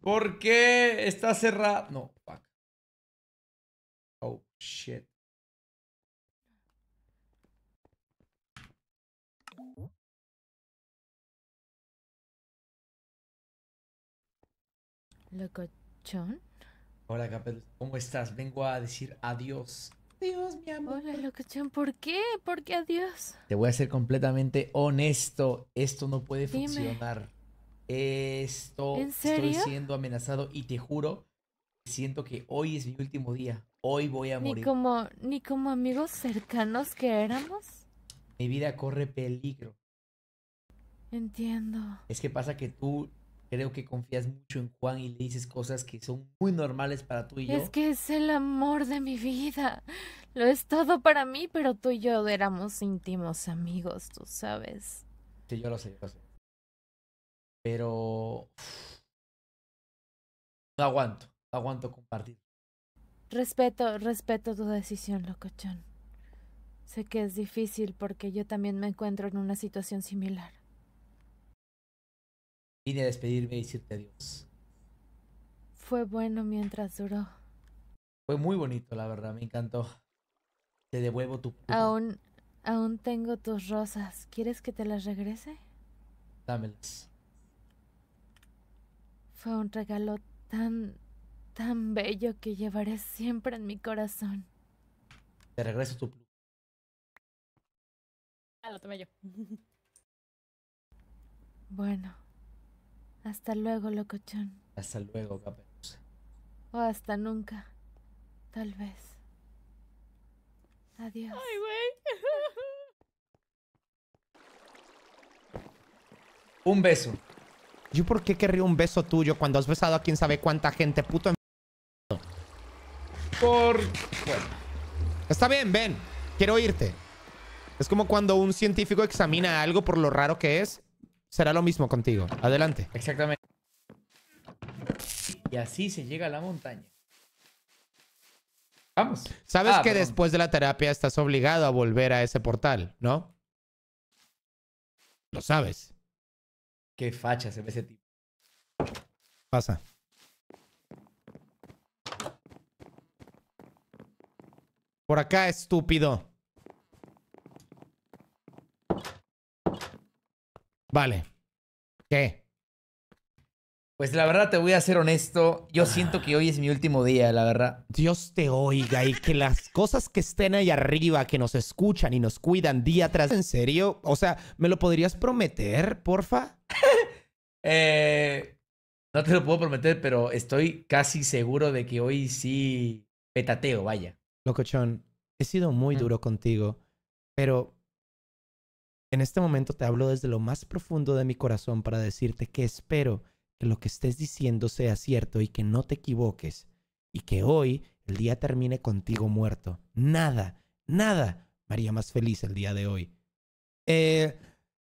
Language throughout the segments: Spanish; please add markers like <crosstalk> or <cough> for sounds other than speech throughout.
¿Por qué? está cerrado. No, fuck. Oh, shit. Locochón. Hola, Capel. ¿Cómo estás? Vengo a decir adiós. Adiós, mi amor. Hola, locochón. ¿Por qué? ¿Por qué adiós? Te voy a ser completamente honesto. Esto no puede funcionar. Esto estoy siendo amenazado y te juro, siento que hoy es mi último día. Hoy voy a morir. Ni como, ni como amigos cercanos que éramos. Mi vida corre peligro. Entiendo. Es que pasa que tú creo que confías mucho en Juan y le dices cosas que son muy normales para tú y yo. Es que es el amor de mi vida. Lo es todo para mí, pero tú y yo éramos íntimos amigos, tú sabes. Sí, yo lo sé, yo lo sé. Pero. no aguanto, no aguanto compartir. Respeto, respeto tu decisión, locochón. Sé que es difícil porque yo también me encuentro en una situación similar. Vine a despedirme y decirte adiós. Fue bueno mientras duró. Fue muy bonito, la verdad, me encantó. Te devuelvo tu... Aún, aún tengo tus rosas. ¿Quieres que te las regrese? Dámelas. Fue un regalo tan, tan bello que llevaré siempre en mi corazón. Te regreso tu pluma. Ah, lo tomé yo. <laughs> bueno. Hasta luego, locochón. Hasta luego, caperuza. O hasta nunca. Tal vez. Adiós. Ay, güey. <laughs> Un beso. ¿Yo por qué querría un beso tuyo cuando has besado a quién sabe cuánta gente, puto Por... Bueno. Está bien, ven. Quiero irte. Es como cuando un científico examina algo por lo raro que es. Será lo mismo contigo. Adelante. Exactamente. Y así se llega a la montaña. Vamos. Sabes ah, que después de la terapia estás obligado a volver a ese portal, ¿no? Lo sabes. Qué facha se ve ese tipo. Pasa. Por acá, estúpido. Vale. ¿Qué? Pues la verdad te voy a ser honesto, yo siento que hoy es mi último día, la verdad. Dios te oiga y que las cosas que estén ahí arriba, que nos escuchan y nos cuidan día tras... ¿En serio? O sea, ¿me lo podrías prometer, porfa? <laughs> Eh, no te lo puedo prometer, pero estoy casi seguro de que hoy sí petateo, vaya. Locochón, he sido muy duro contigo, pero en este momento te hablo desde lo más profundo de mi corazón para decirte que espero que lo que estés diciendo sea cierto y que no te equivoques y que hoy el día termine contigo muerto. Nada, nada María más feliz el día de hoy. Eh,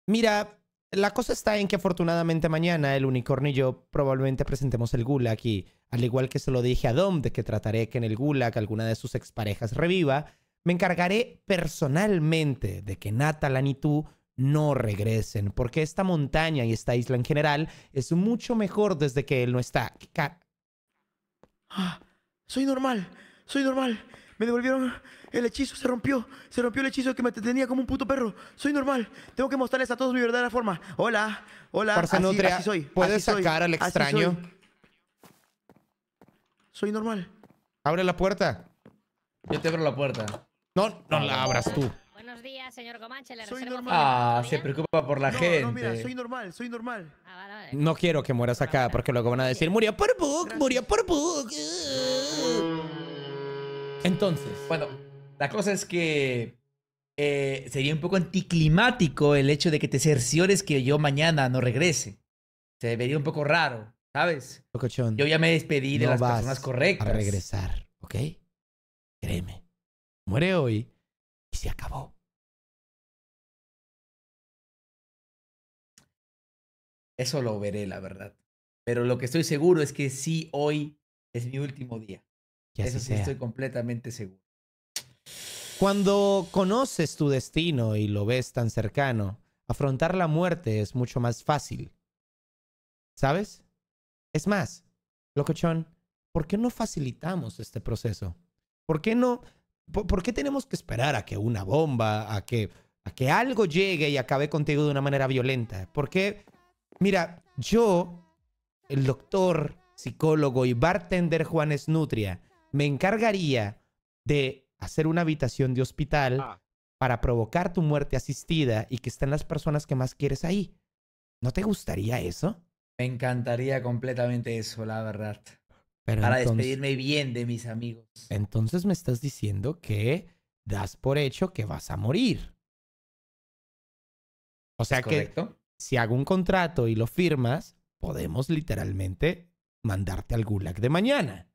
mira, la cosa está en que afortunadamente mañana el unicornio y yo probablemente presentemos el Gulag y al igual que se lo dije a Dom de que trataré que en el Gulag alguna de sus exparejas reviva, me encargaré personalmente de que Natalan y tú no regresen, porque esta montaña y esta isla en general es mucho mejor desde que él no está. Ah, soy normal, soy normal. Me devolvieron el hechizo, se rompió. Se rompió el hechizo que me tenía como un puto perro. Soy normal. Tengo que mostrarles a todos mi verdadera forma. Hola, hola. soy. ¿Puedes sacar al extraño? Soy. soy normal. Abre la puerta. Yo te abro la puerta. No, no la abras tú. Buenos días, señor Comanche. Le soy normal. Ah, se preocupa por la gente. No, mira, soy normal, soy normal. Ah, no quiero que mueras acá porque luego van a decir, murió por bug, murió por bug. Entonces, bueno, la cosa es que eh, sería un poco anticlimático el hecho de que te cerciores que yo mañana no regrese. Se vería un poco raro, ¿sabes? Locochón, yo ya me despedí de las personas correctas. A regresar, ¿ok? Créeme. Muere hoy y se acabó. Eso lo veré, la verdad. Pero lo que estoy seguro es que sí, hoy es mi último día. Eso sí estoy completamente seguro. Cuando conoces tu destino y lo ves tan cercano, afrontar la muerte es mucho más fácil. ¿Sabes? Es más, locochón, ¿por qué no facilitamos este proceso? ¿Por qué no? Por, qué tenemos que esperar a que una bomba, a que, a que algo llegue y acabe contigo de una manera violenta? ¿Por qué Mira, yo, el doctor, psicólogo y bartender Juanes Nutria, me encargaría de hacer una habitación de hospital ah. para provocar tu muerte asistida y que estén las personas que más quieres ahí. ¿No te gustaría eso? Me encantaría completamente eso, la verdad. para despedirme bien de mis amigos. Entonces me estás diciendo que das por hecho que vas a morir. O sea que, correcto? si hago un contrato y lo firmas, podemos literalmente mandarte al gulag de mañana.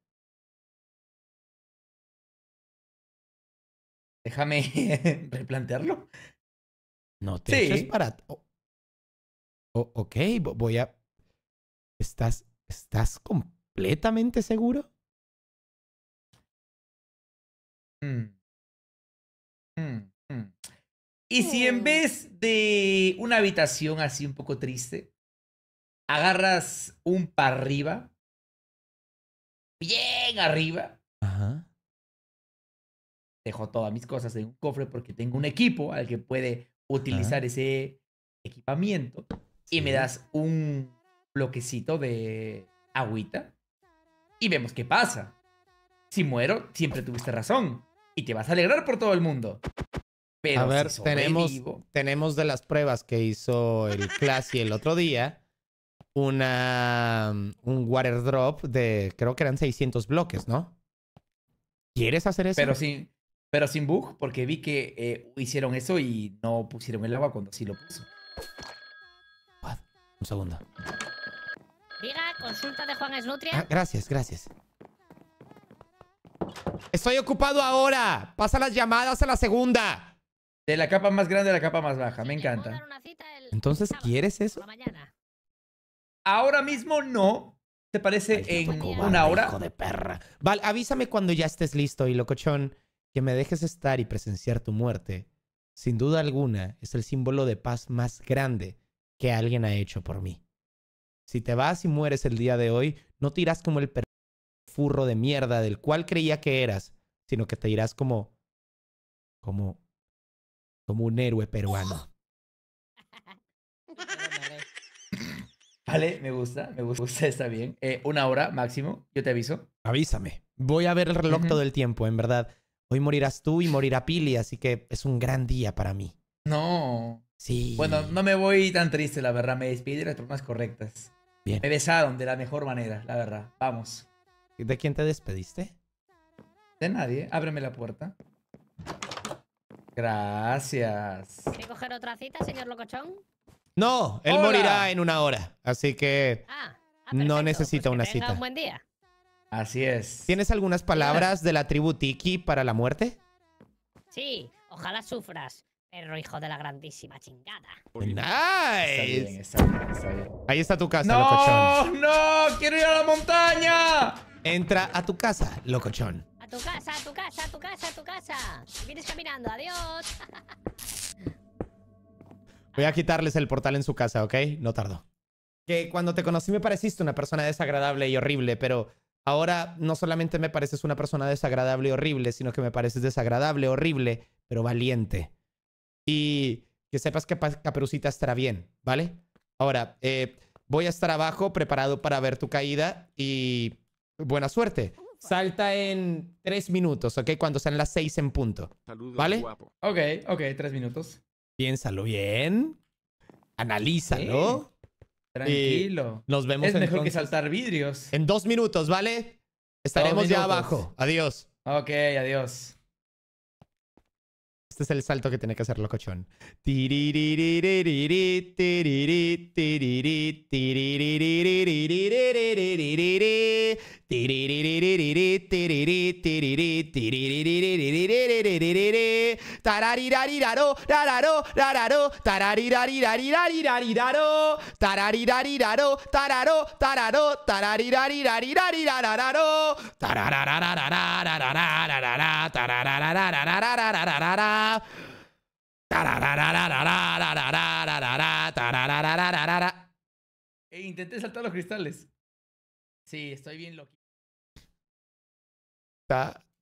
Déjame <laughs> replantearlo. No te eches para. ok, voy a. ¿Estás, ¿Estás completamente seguro? Mm. Mm, mm. Y si en vez de una habitación así un poco triste, agarras un par arriba, bien arriba, dejo todas mis cosas en un cofre porque tengo un equipo al que puede utilizar ese equipamiento y me das un bloquecito de agüita y vemos qué pasa. Si muero, siempre tuviste razón y te vas a alegrar por todo el mundo a ver, tenemos, tenemos de las pruebas que hizo el Classy el otro día una, un water drop de, creo que eran 600 bloques, ¿no? ¿Quieres hacer eso? Pero sin, pero sin bug, porque vi que eh, hicieron eso y no pusieron el agua cuando sí lo puso. Un segundo. Diga, consulta de Juan Esnutria. Ah, gracias, gracias. Estoy ocupado ahora. Pasa las llamadas a la segunda. De la capa más grande a la capa más baja, me encanta. Entonces, ¿quieres eso? Ahora mismo no. ¿Te parece en una hora? Hijo de perra. Vale, avísame cuando ya estés listo y locochón, que me dejes estar y presenciar tu muerte. Sin duda alguna, es el símbolo de paz más grande que alguien ha hecho por mí. Si te vas y mueres el día de hoy, no te irás como el furro de mierda del cual creía que eras, sino que te irás como... como como un héroe peruano. Vale, ¡Oh! <clears throat> me gusta, me gusta, <laughs> está bien. Eh, una hora máximo, yo te aviso. Avísame. Voy a ver el reloj todo el tiempo, en verdad. Hoy morirás tú y morirá Pili, así que es un gran día para mí. No. Sí. Bueno, no me voy tan triste, la verdad. Me despedí de las formas correctas. Bien. Me besaron de la mejor manera, la verdad. Vamos. ¿De quién te despediste? De nadie. Ábreme la puerta. Gracias. ¿Quiere coger otra cita, señor Locochón? No, él morirá en una hora. Así que ah, ah, no pues necesita una cita. buen día. Así es. ¿Tienes algunas palabras de la tribu Tiki para la muerte? Sí, ojalá sufras, perro hijo de la grandísima chingada. Pues, nice. Ahí está tu casa, locochón. ¡No! ¡No! ¡Quiero ir a la montaña! Entra a tu casa, locochón tu casa, a tu casa, a tu casa, a tu casa. Vienes caminando, adiós. <laughs> Voy a quitarles el portal en su casa, ¿ok? No tardo. Que cuando te conocí me pareciste una persona desagradable y horrible, pero ahora no solamente me pareces una persona desagradable y horrible, sino que me pareces desagradable, horrible, pero valiente. Y que sepas que Caperucita estará bien, ¿vale? Ahora, eh, voy a estar abajo preparado para ver tu caída y buena suerte salta en tres minutos, ¿ok? Cuando sean las seis en punto. Saludos, ¿Vale? Ok, ok, tres minutos. Piénsalo bien. Analízalo. Tranquilo. nos vemos Es mejor que saltar vidrios. En dos minutos, ¿vale? Estaremos ya abajo. Adiós. Ok, adiós. Este es el salto que tiene que hacer locochón. tararirariraro, tararo, tararo, E intenté saltar los cristales. Sí, estoy bien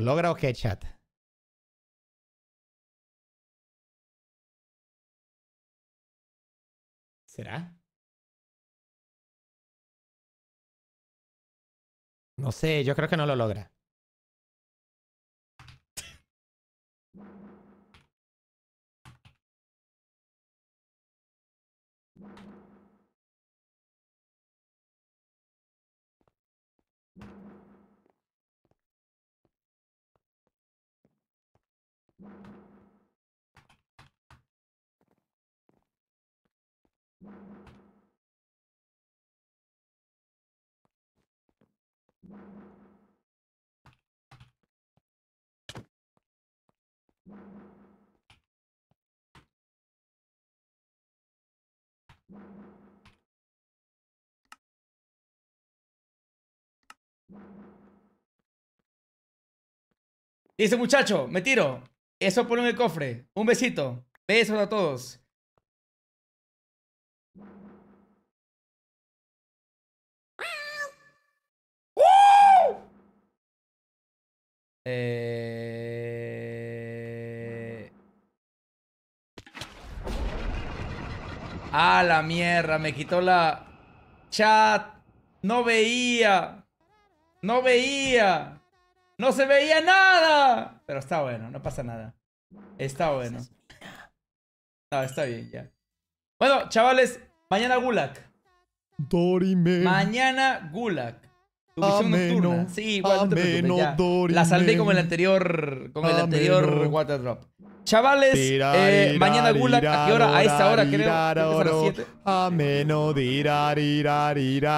¿Logra o qué, chat? ¿Será? No sé, yo creo que no lo logra. Dice muchacho, me tiro. Eso pone en el cofre. Un besito. Besos a todos. Eh... Ah, la mierda, me quitó la... Chat, no veía. No veía. No se veía nada. Pero está bueno, no pasa nada. Está bueno. No, está bien, ya. Bueno, chavales, mañana Gulag. Dorime. Mañana Gulag. Ameno, nocturna. Sí, igual no te preocupes, ya. La salté como el anterior, Con el anterior Water Drop. Chavales, eh, mañana Gulag, ¿a qué hora? A esta hora creo. creo que es a las 7. Ameno, dirá, dirá, dirá.